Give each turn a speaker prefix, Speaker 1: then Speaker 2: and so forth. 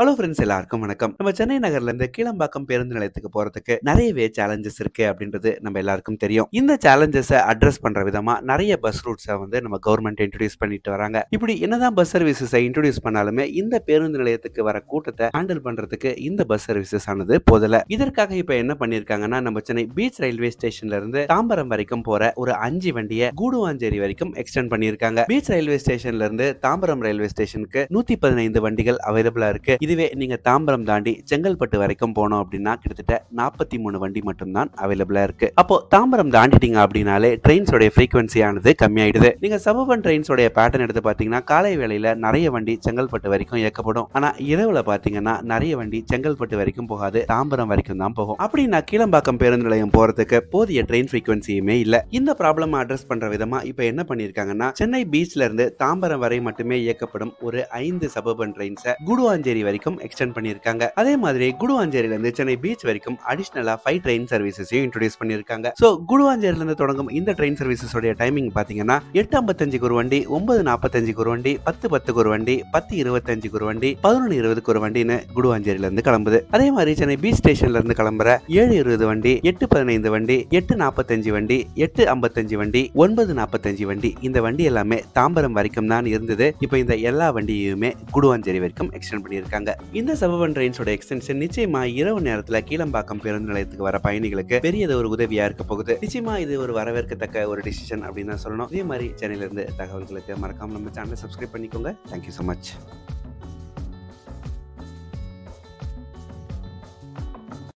Speaker 1: hello friends எல்லாருக்கும் வணக்கம் நம்ம சென்னை நகர்ல இருந்து கீழம்பாக்கம் பேருந்து நிலையத்துக்கு போறதுக்கு நிறையவே சேலஞ்சஸ் இருக்கு அப்படின்றது நம்ம எல்லாருக்கும் தெரியும் இந்த சேலஞ்சஸை அட்ரஸ் பண்ற விதமா நிறைய பஸ் ரூட்ஸை வந்து நம்ம கவர்மெண்ட் இன்ட்ரடியூஸ் பண்ணிட்டு வராங்க இப்படி என்னதான் பஸ் சர்வீசஸ் இன்ட்ரடியூஸ் பண்ணாலுமே இந்த பேருந்து நிலையத்துக்கு வர கூட்டத்தை ஹேண்டில் பண்றதுக்கு இந்த பஸ் சர்வீசஸ் ஆனது போதல இதற்காக இப்ப என்ன பண்ணிருக்காங்கன்னா நம்ம சென்னை பீச் ரயில்வே ஸ்டேஷன்ல இருந்து தாம்பரம் வரைக்கும் போற ஒரு அஞ்சு வண்டியை கூடுவாஞ்சேரி வரைக்கும் எக்ஸ்டெண்ட் பண்ணியிருக்காங்க பீச் ரயில்வே ஸ்டேஷன்ல இருந்து தாம்பரம் ரயில்வே ஸ்டேஷனுக்கு நூத்தி பதினைந்து வண்டிகள் அவைலபிளா இருக்கு இதுவே நீங்கள் தாம்பரம் தாண்டி செங்கல்பட்டு வரைக்கும் போனோம் அப்படின்னா கிட்டத்தட்ட நாற்பத்தி மூணு வண்டி மட்டும்தான் அவைலபிளாக இருக்குது அப்போது தாம்பரம் தாண்டிட்டீங்க அப்படின்னாலே ட்ரெயின்ஸோடைய ஃப்ரீக்வன்சியானது கம்மியாயிடுது நீங்கள் சபவன் ட்ரெயின்ஸோடைய பேட்டர்ன் எடுத்து பார்த்தீங்கன்னா காலை வேளையில் நிறைய வண்டி செங்கல்பட்டு வரைக்கும் இயக்கப்படும் ஆனால் இரவில் பார்த்தீங்கன்னா நிறைய வண்டி செங்கல்பட்டு வரைக்கும் போகாது தாம்பரம் வரைக்கும் தான் போகும் அப்படி நான் கீழம்பாக்கம் பேருந்து நிலையம் போகிறதுக்கு போதிய ட்ரெயின் ஃப்ரீக்வன்சியுமே இல்லை இந்த ப்ராப்ளம் அட்ரஸ் பண்ணுற விதமாக இப்போ என்ன பண்ணியிருக்காங்கன்னா சென்னை பீச்லேருந்து இருந்து தாம்பரம் வரை மட்டுமே இயக்கப்படும் ஒரு ஐந்து சபவன் ட்ரெயின்ஸை குடுவாஞ்சேரி வரைக்கும் வரைக்கும் எக்ஸ்டெண்ட் பண்ணியிருக்காங்க அதே மாதிரி குடுவாஞ்சேரியில இருந்து சென்னை பீச் வரைக்கும் அடிஷனலா ஃபைவ் ட்ரெயின் சர்வீசஸையும் இன்ட்ரோடியூஸ் பண்ணியிருக்காங்க ஸோ குடுவாஞ்சேரியில இருந்து தொடங்கும் இந்த ட்ரெயின் சர்வீசஸோடைய டைமிங் பாத்தீங்கன்னா எட்டு ஐம்பத்தஞ்சு குரு வண்டி ஒன்பது நாற்பத்தஞ்சு குரு வண்டி பத்து பத்துக்கு ஒரு வண்டி பத்து இருபத்தஞ்சுக்கு ஒரு வண்டி பதினொன்று இருபதுக்கு ஒரு வண்டின்னு குடுவாஞ்சேரியில இருந்து கிளம்புது அதே மாதிரி சென்னை பீச் ஸ்டேஷன்ல இருந்து கிளம்புற ஏழு இருபது வண்டி எட்டு பதினைந்து வண்டி எட்டு நாற்பத்தஞ்சு வண்டி எட்டு ஐம்பத்தஞ்சு வண்டி ஒன்பது நாற்பத்தஞ்சு வண்டி இந்த வண்டி எல்லாமே தாம்பரம் வரைக்கும் தான் இருந்தது இப்போ இந்த எல்லா வண்டியுமே குடுவாஞ்சேரி வரைக்கும் எக்ஸ்டெண்ட் பண்ணியிருக்காங்க இருந்தேன் இந்த சபவன் ட்ரெயின்ஸோட எக்ஸ்டென்ஷன் நிச்சயமா இரவு நேரத்துல கீழம்பாக்கம் பேருந்து நிலையத்துக்கு வர பயணிகளுக்கு பெரியது ஒரு உதவியா இருக்க போகுது நிச்சயமா இது ஒரு வரவேற்கத்தக்க ஒரு டிசிஷன் அப்படின்னு தான் சொல்லணும் இதே மாதிரி சென்னையில இருந்து தகவல்களுக்கு மறக்காம நம்ம சேனலை சப்ஸ்கிரைப் பண்ணிக்கோங்க தேங்க்யூ ஸோ மச்